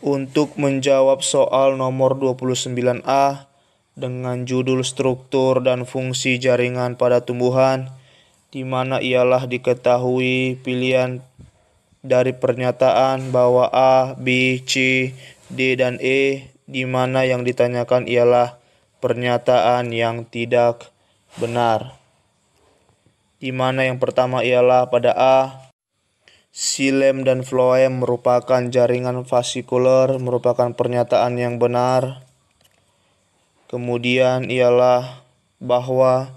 untuk menjawab soal nomor 29A dengan judul struktur dan fungsi jaringan pada tumbuhan di mana ialah diketahui pilihan dari pernyataan bahwa A, B, C, D dan E di mana yang ditanyakan ialah pernyataan yang tidak benar. Di mana yang pertama ialah pada A Silem dan floem merupakan jaringan vasikuler, merupakan pernyataan yang benar. Kemudian ialah bahwa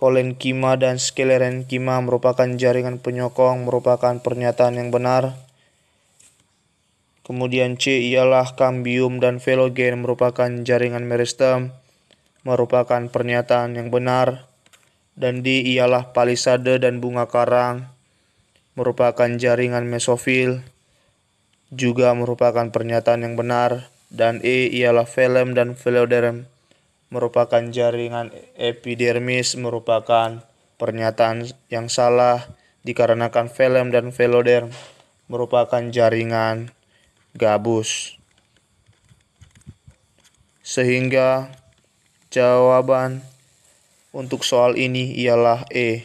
kolenkima dan sklerenkima merupakan jaringan penyokong, merupakan pernyataan yang benar. Kemudian C ialah kambium dan velogen merupakan jaringan meristem, merupakan pernyataan yang benar. Dan D ialah palisade dan bunga karang, merupakan jaringan mesofil, juga merupakan pernyataan yang benar, dan E ialah velum dan veloderm, merupakan jaringan epidermis, merupakan pernyataan yang salah, dikarenakan velum dan veloderm merupakan jaringan gabus. Sehingga jawaban untuk soal ini ialah E.